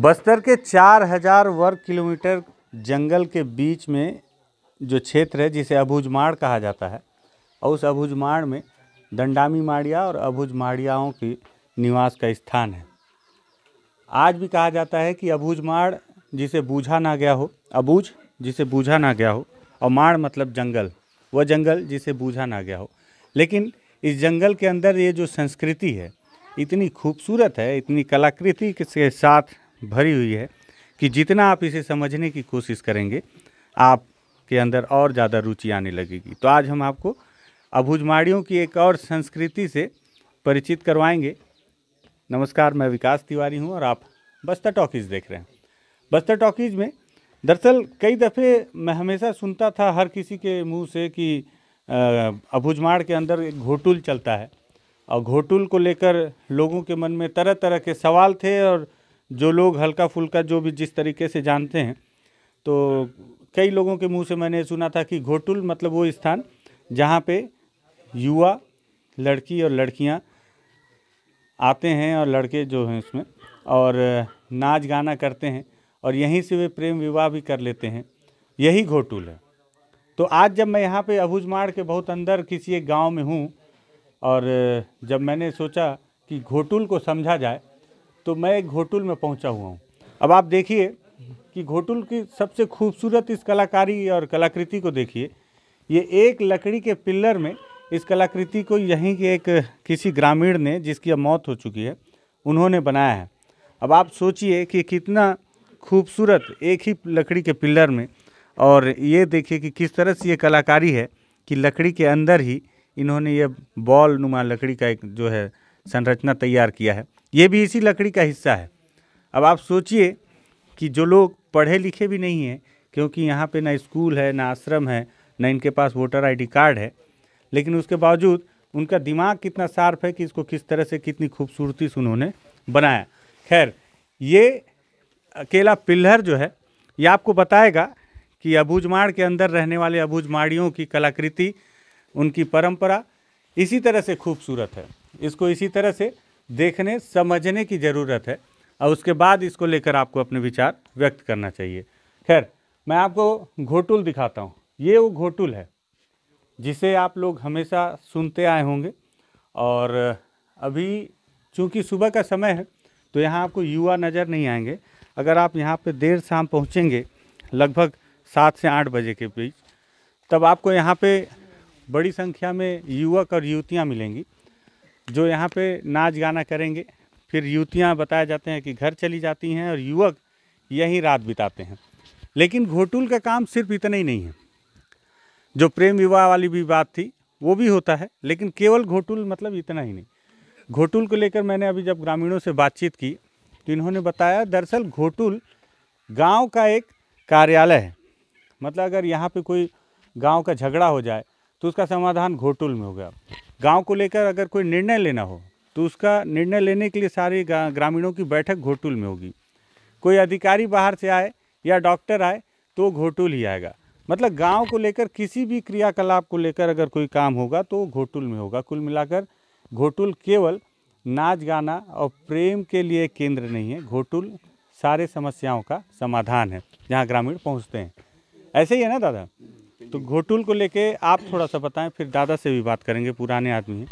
बस्तर के 4000 वर्ग किलोमीटर जंगल के बीच में जो क्षेत्र है जिसे अभुजमाड़ कहा जाता है और उस अभुजमाड़ में दंडामी माड़िया और अभुज माड़ियाओं की निवास का स्थान है आज भी कहा जाता है कि अभुजमाड़ जिसे बूझा ना गया हो अबूझ जिसे बूझा ना गया हो और माड़ मतलब जंगल वह जंगल जिसे बूझा ना गया हो लेकिन इस जंगल के अंदर ये जो संस्कृति है इतनी खूबसूरत है इतनी कलाकृति के साथ भरी हुई है कि जितना आप इसे समझने की कोशिश करेंगे आपके अंदर और ज़्यादा रुचि आने लगेगी तो आज हम आपको अभुजमाड़ियों की एक और संस्कृति से परिचित करवाएंगे नमस्कार मैं विकास तिवारी हूँ और आप बस्तर टॉकीज़ देख रहे हैं बस्तर टॉकीज़ में दरअसल कई दफ़े मैं हमेशा सुनता था हर किसी के मुँह से कि अभुजमाड़ के अंदर एक घोटुल चलता है और घोटुल को लेकर लोगों के मन में तरह तरह के सवाल थे और जो लोग हल्का फुल्का जो भी जिस तरीके से जानते हैं तो कई लोगों के मुंह से मैंने सुना था कि घोटुल मतलब वो स्थान जहाँ पे युवा लड़की और लड़कियाँ आते हैं और लड़के जो हैं उसमें और नाच गाना करते हैं और यहीं से वे प्रेम विवाह भी कर लेते हैं यही घोटुल है तो आज जब मैं यहाँ पे अबूझमाड़ के बहुत अंदर किसी एक गांव में हूँ और जब मैंने सोचा कि घोटुल को समझा जाए तो मैं घोटुल में पहुंचा हुआ हूं अब आप देखिए कि घोटुल की सबसे खूबसूरत इस कलाकारी और कलाकृति को देखिए ये एक लकड़ी के पिल्लर में इस कलाकृति को यहीं के एक किसी ग्रामीण ने जिसकी अब मौत हो चुकी है उन्होंने बनाया है अब आप सोचिए कि कितना खूबसूरत एक ही लकड़ी के पिल्लर में और ये देखिए कि किस तरह से ये कलाकारी है कि लकड़ी के अंदर ही इन्होंने ये बॉल नुमा लकड़ी का एक जो है संरचना तैयार किया है ये भी इसी लकड़ी का हिस्सा है अब आप सोचिए कि जो लोग पढ़े लिखे भी नहीं हैं क्योंकि यहाँ पे ना स्कूल है ना आश्रम है ना इनके पास वोटर आईडी कार्ड है लेकिन उसके बावजूद उनका दिमाग कितना शार्प है कि इसको किस तरह से कितनी खूबसूरती से उन्होंने बनाया खैर ये अकेला पिल्हर जो है ये आपको बताएगा कि अबूझमाड़ के अंदर रहने वाले अबूझमाड़ियों की कलाकृति उनकी परंपरा इसी तरह से खूबसूरत है इसको इसी तरह से देखने समझने की ज़रूरत है और उसके बाद इसको लेकर आपको अपने विचार व्यक्त करना चाहिए खैर मैं आपको घोटुल दिखाता हूँ ये वो घोटुल है जिसे आप लोग हमेशा सुनते आए होंगे और अभी चूँकि सुबह का समय है तो यहाँ आपको युवा नज़र नहीं आएंगे अगर आप यहाँ पर देर शाम पहुँचेंगे लगभग सात से आठ बजे के बीच तब आपको यहाँ पे बड़ी संख्या में युवक और युवतियाँ मिलेंगी जो यहाँ पे नाच गाना करेंगे फिर युवतियाँ बताया जाते हैं कि घर चली जाती हैं और युवक यहीं रात बिताते हैं लेकिन घोटुल का काम सिर्फ इतना ही नहीं है जो प्रेम विवाह वाली भी बात थी वो भी होता है लेकिन केवल घोटुल मतलब इतना ही नहीं घोटूल को लेकर मैंने अभी जब ग्रामीणों से बातचीत की तो इन्होंने बताया दरअसल घोटुल गाँव का एक कार्यालय है मतलब अगर यहाँ पर कोई गाँव का झगड़ा हो जाए तो उसका समाधान घोटुल में हो गया गांव को लेकर अगर कोई निर्णय लेना हो तो उसका निर्णय लेने के लिए सारे ग्रामीणों की बैठक घोटुल में होगी कोई अधिकारी बाहर से आए या डॉक्टर आए तो घोटुल ही आएगा मतलब गांव को लेकर किसी भी क्रियाकलाप को लेकर अगर कोई काम होगा तो घोटुल में होगा कुल मिलाकर घोटुल केवल नाच गाना और प्रेम के लिए केंद्र नहीं है घोटुल सारे समस्याओं का समाधान है जहाँ ग्रामीण पहुँचते हैं ऐसे ही है ना दादा तो घोटुल को लेके आप थोड़ा सा बताएं फिर दादा से भी बात करेंगे पुराने आदमी हैं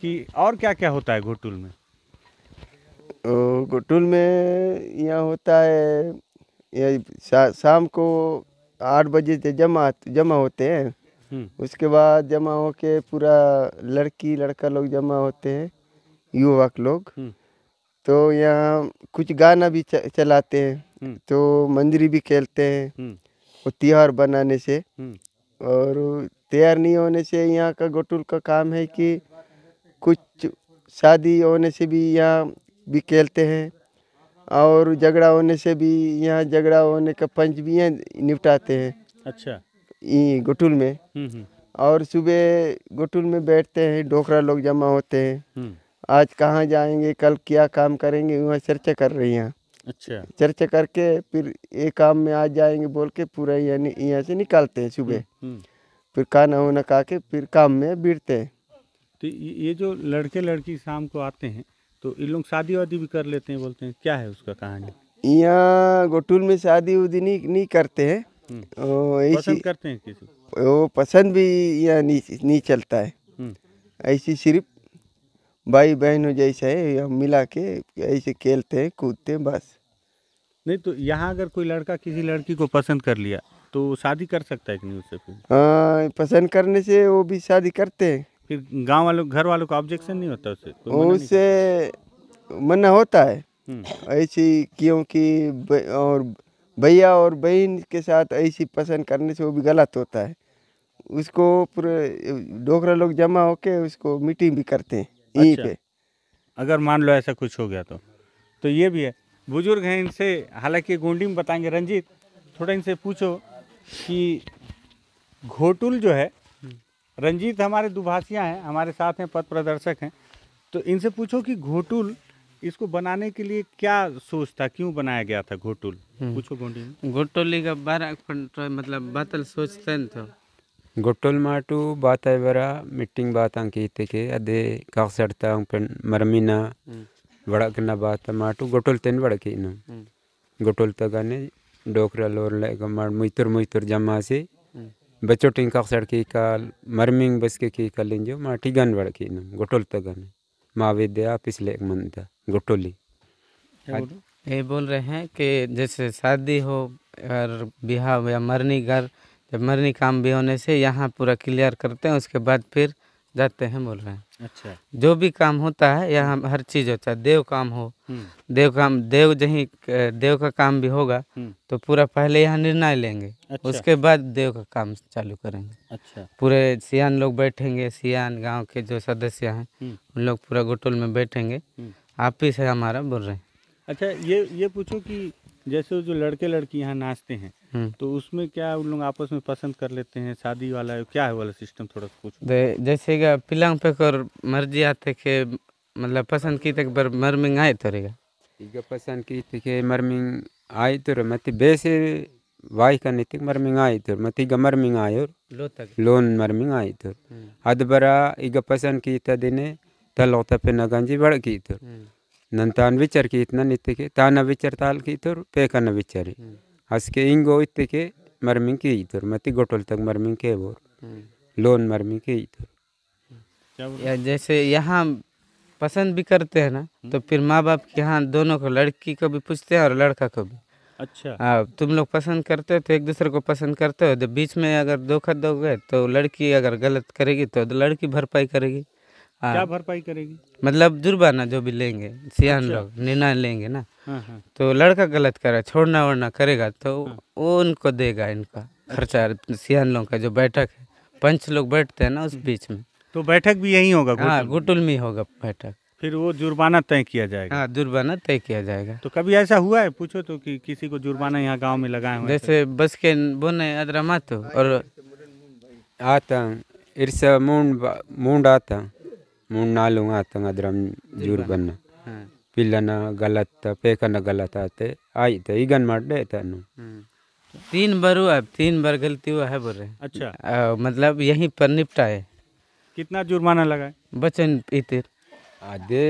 कि और क्या क्या होता है घोटुल में घोटुल में यहाँ होता है ये शाम को आठ बजे से जमा जमा होते हैं हम्म। उसके बाद जमा हो के पूरा लड़की लड़का लोग जमा होते हैं युवक लोग हम्म। तो यहाँ कुछ गाना भी चलाते हैं हम्म। तो मंदिर भी खेलते हैं और त्योहार बनाने से और तैयार नहीं होने से यहाँ का गोटुल का काम है कि कुछ शादी होने से भी यहाँ भी खेलते हैं और झगड़ा होने से भी यहाँ झगड़ा होने का पंच भी यहाँ निपटाते हैं अच्छा ये गोटुल में हम्म, हम्म। और सुबह गोटुल में बैठते हैं डोकरा लोग जमा होते हैं हम्म। आज कहाँ जाएंगे कल क्या काम करेंगे वहाँ चर्चा कर रही हैं अच्छा चर्चा करके फिर ये काम में आ जाएंगे बोल के पूरा यानी यहाँ से निकालते हैं सुबह हम्म, हम्म। फिर खाना होना खा के फिर काम में बिरते हैं तो ये जो लड़के लड़की शाम को आते हैं तो इन लोग शादी वादी भी कर लेते हैं बोलते हैं क्या है उसका कहानी यहाँ गोटुल में शादी उदी नहीं नहीं करते हैं हम्म। पसंद करते हैं किसी वो पसंद भी यहाँ नहीं नहीं चलता है ऐसी सिर्फ भाई बहनों जैसा है मिला के ऐसे खेलते हैं कूदते हैं बस नहीं तो यहाँ अगर कोई लड़का किसी लड़की को पसंद कर लिया तो शादी कर सकता है कि नहीं उससे फिर हाँ पसंद करने से वो भी शादी करते हैं फिर गांव वालों घर वालों का ऑब्जेक्शन नहीं होता उससे तो उससे मना होता है हम्म। ऐसी क्योंकि और भैया और बहन के साथ ऐसी पसंद करने से वो भी गलत होता है उसको पूरे डोकरा लोग जमा होके उसको मीटिंग भी करते हैं यहीं अच्छा, पे अगर मान लो ऐसा कुछ हो गया तो तो ये भी है बुजुर्ग हैं इनसे हालांकि गोंडी में बताएंगे रंजीत थोड़ा इनसे पूछो कि घोटुल जो है रंजीत हमारे दुभाषियाँ हैं हमारे साथ हैं पथ प्रदर्शक हैं तो इनसे पूछो कि घोटुल इसको बनाने के लिए क्या सोच था क्यों बनाया गया था घोटुल हम्म। पूछो गोंडी घोटोली का बारह तो मतलब बातल सोचते तो माटू बात है बरा ಮಿಟ್ಟಿಂಗ್ बात ಅಂಕಿ ಇತ್ತಕ್ಕೆ अदे ಕಾಕ್ಸಡ್ತಾ मरमीना हम्म। वड़कना बात माटू गोटल तेन वड़के इन हम्म। गोटोल तगाने तो डोकरा लोर लेगा मुतर जमा से हम्म। बच्चों टिंका सड़के का मरमिंग बस के की का लेंजो माटी गन वड़के इन गोटल तगाने तो मावेद्या पिछले एक मन था गोटोली ये बोल रहे हैं कि जैसे शादी हो और बिहार या मरनी घर जब मरनी काम भी होने से यहाँ पूरा क्लियर करते हैं उसके बाद फिर जाते हैं बोल रहे हैं अच्छा जो भी काम होता है यहाँ हर चीज़ होता है देव काम हो हम्म। देव काम देव जही देव का काम भी होगा हम्म। तो पूरा पहले यहाँ निर्णय लेंगे अच्छा। उसके बाद देव का काम चालू करेंगे अच्छा पूरे सियान लोग बैठेंगे सियान गांव के जो सदस्य हैं हम्म। उन लोग पूरा गोटोल में बैठेंगे आप ही से हमारा बोल रहे हैं अच्छा ये ये पूछो कि जैसे जो लड़के लड़की यहाँ नाचते हैं हम्म। तो उसमें क्या उन लोग आपस में पसंद कर लेते हैं शादी वाला है, क्या है वाला सिस्टम थोड़ा कुछ जैसे पिलांग पे कर मर्जी आते के मतलब पसंद की तक पर मर्मिंग आए तो रहेगा पसंद की थी के मर्मिंग आई तो मत बेसे वाई करने तक मर्मिंग आई तो मत ही मर्मिंग आए और लोन मर्मिंग आई तो अदबरा हम्म। ईग पसंद की था दिने तलो तपे न गंजी बढ़ की तो हम्म। नंतान विचर की इतना नित्य के ताना विचर ताल की तो पे का न विचर aske ingo iteke के itor mati gotol तक marminke bor लोन के इधर या जैसे यहाँ पसंद भी करते हैं ना hmm. तो फिर माँ बाप के यहाँ दोनों को लड़की को भी पूछते हैं और लड़का को भी अच्छा आ, तुम लोग पसंद करते हो तो एक दूसरे को पसंद करते हो तो बीच में अगर धोखा दोगे तो लड़की अगर गलत करेगी तो लड़की भरपाई करेगी आ, क्या भरपाई करेगी मतलब जुर्माना जो भी लेंगे सियान अच्छा। लोग निर्णय लेंगे ना हाँ, हाँ। तो लड़का गलत करा छोड़ना वोड़ना करेगा तो हाँ। वो उनको देगा इनका खर्चा अच्छा। सियान लोग का जो बैठक है पंच लोग बैठते हैं ना उस हम्म। बीच में तो बैठक भी यही होगा हाँ गुटुल में होगा बैठक फिर वो जुर्माना तय किया जाएगा हाँ जुर्माना तय किया जाएगा तो कभी ऐसा हुआ है पूछो तो कि किसी को जुर्माना यहाँ गांव में लगाए जैसे बस के बोने अदरा मातो और तो आता इरसा मूड आता ಮೂರ್ನಾಲ್ ಆತಂಗ ಅದ್ರ ಜೂರು तीन बार तीन बार गलती हुआ है बोल रहे अच्छा आ, मतलब यहीं पर निपटा है कितना जुर्माना लगा बचन इतिर आधे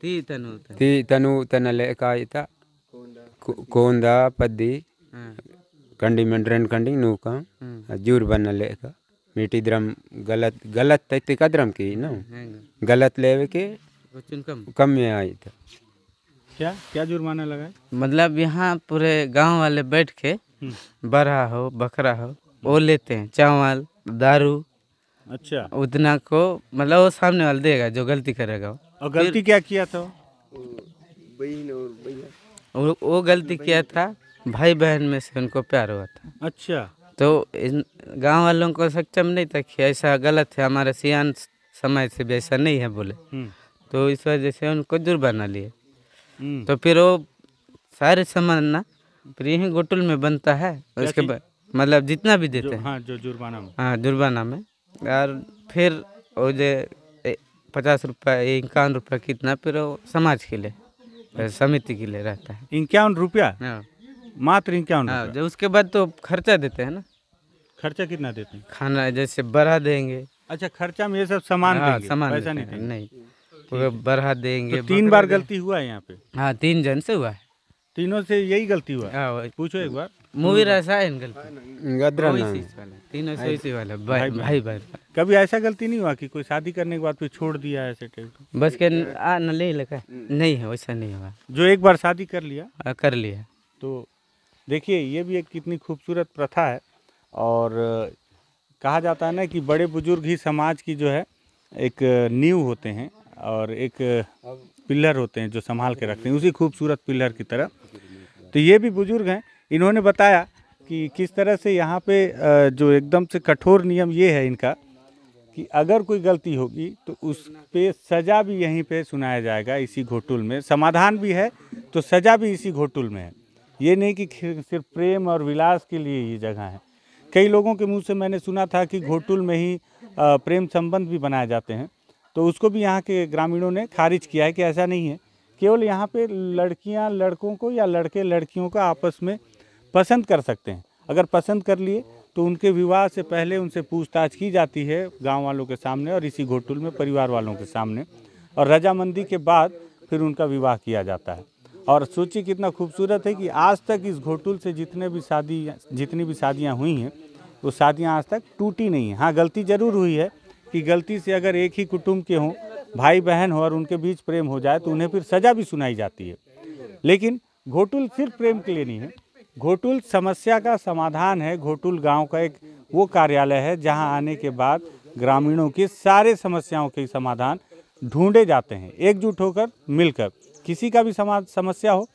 ती तनु ती तनु इता कोंदा पद्दी हाँ। कंडी में ड्रेन कंडी नूका हाँ। जूर बन लेका मीठी द्रम गलत गलत तैती कदरम की ना गलत लेवे के कम कम में आई था तो। क्या क्या जुर्माना लगा मतलब यहाँ पूरे गांव वाले बैठ के हम्म। बड़ा हो बकरा हो वो लेते हैं चावल दारू अच्छा उतना को मतलब वो सामने वाले देगा जो गलती करेगा और गलती क्या किया था वो गलती किया था भाई बहन में से उनको प्यार हुआ था अच्छा तो इन गांव वालों को सक्षम नहीं था कि ऐसा गलत है हमारे सियान समय से भी ऐसा नहीं है बोले हम्म। तो इस वजह से उनको जुर बना लिए हम्म। तो फिर वो सारे सामान ना फिर यही गोटुल में बनता है उसके बाद मतलब जितना भी देते हैं हाँ, जो जुर्माना में हाँ जुर्माना में और फिर वो जो पचास रुपया इक्यावन रुपया कितना फिर वो समाज के लिए अच्छा। समिति के लिए रहता है इक्यावन रुपया हाँ। मात्र इक्यावन हाँ उसके बाद तो खर्चा देते हैं ना खर्चा कितना देते हैं खाना जैसे बढ़ा देंगे अच्छा खर्चा में ये सब सामान हाँ, सामान ऐसा नहीं नहीं पूरे बढ़ा देंगे तो तीन बार गलती हुआ है यहाँ पे हाँ तीन जन से हुआ है तीनों से यही गलती हुआ है हाँ, पूछो एक बार मूवी ऐसा है तीनों से इसी वाला भाई भाई भाई कभी ऐसा गलती नहीं हुआ कि कोई शादी करने के बाद फिर छोड़ दिया ऐसे टाइप बस के आ न लगा नहीं है वैसा नहीं हुआ जो एक बार शादी कर लिया हाँ, कर लिया तो देखिए ये भी एक कितनी खूबसूरत प्रथा है और कहा जाता है ना कि बड़े बुजुर्ग ही समाज की जो है एक नींव होते हैं और एक पिलर होते हैं जो संभाल के रखते हैं उसी खूबसूरत पिलर की तरह तो ये भी बुजुर्ग हैं इन्होंने बताया कि किस तरह से यहाँ पे जो एकदम से कठोर नियम ये है इनका कि अगर कोई गलती होगी तो उस पर सज़ा भी यहीं पे सुनाया जाएगा इसी घोटुल में समाधान भी है तो सज़ा भी इसी घोटुल में है ये नहीं कि सिर्फ प्रेम और विलास के लिए ये जगह है कई लोगों के मुंह से मैंने सुना था कि घोटुल में ही प्रेम संबंध भी बनाए जाते हैं तो उसको भी यहाँ के ग्रामीणों ने खारिज किया है कि ऐसा नहीं है केवल यहाँ पे लड़कियाँ लड़कों को या लड़के लड़कियों का आपस में पसंद कर सकते हैं अगर पसंद कर लिए तो उनके विवाह से पहले उनसे पूछताछ की जाती है गाँव वालों के सामने और इसी घोटुल में परिवार वालों के सामने और रजामंदी के बाद फिर उनका विवाह किया जाता है और सोचिए कितना खूबसूरत है कि आज तक इस घोटुल से जितने भी शादी जितनी भी शादियाँ हुई हैं वो शादियाँ आज तक टूटी नहीं हैं हाँ गलती ज़रूर हुई है कि गलती से अगर एक ही कुटुंब के हों भाई बहन हो और उनके बीच प्रेम हो जाए तो उन्हें फिर सज़ा भी सुनाई जाती है लेकिन घोटुल फिर प्रेम के लिए नहीं है घोटुल समस्या का समाधान है घोटुल गांव का एक वो कार्यालय है जहां आने के बाद ग्रामीणों की सारे समस्याओं के समाधान ढूंढे जाते हैं एकजुट होकर मिलकर किसी का भी समाज समस्या हो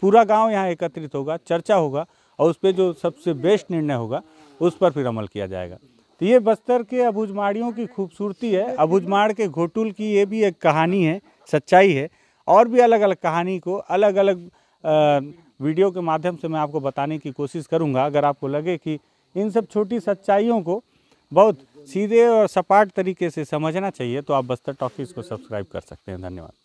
पूरा गांव यहाँ एकत्रित होगा चर्चा होगा और उस पर जो सबसे बेस्ट निर्णय होगा उस पर फिर अमल किया जाएगा तो ये बस्तर के अभुजमाड़ियों की खूबसूरती है अभुजमाड़ के घोटुल की ये भी एक कहानी है सच्चाई है और भी अलग अलग कहानी को अलग अलग वीडियो के माध्यम से मैं आपको बताने की कोशिश करूँगा अगर आपको लगे कि इन सब छोटी सच्चाइयों को बहुत सीधे और सपाट तरीके से समझना चाहिए तो आप बस्तर टॉकीज़ को सब्सक्राइब कर सकते हैं धन्यवाद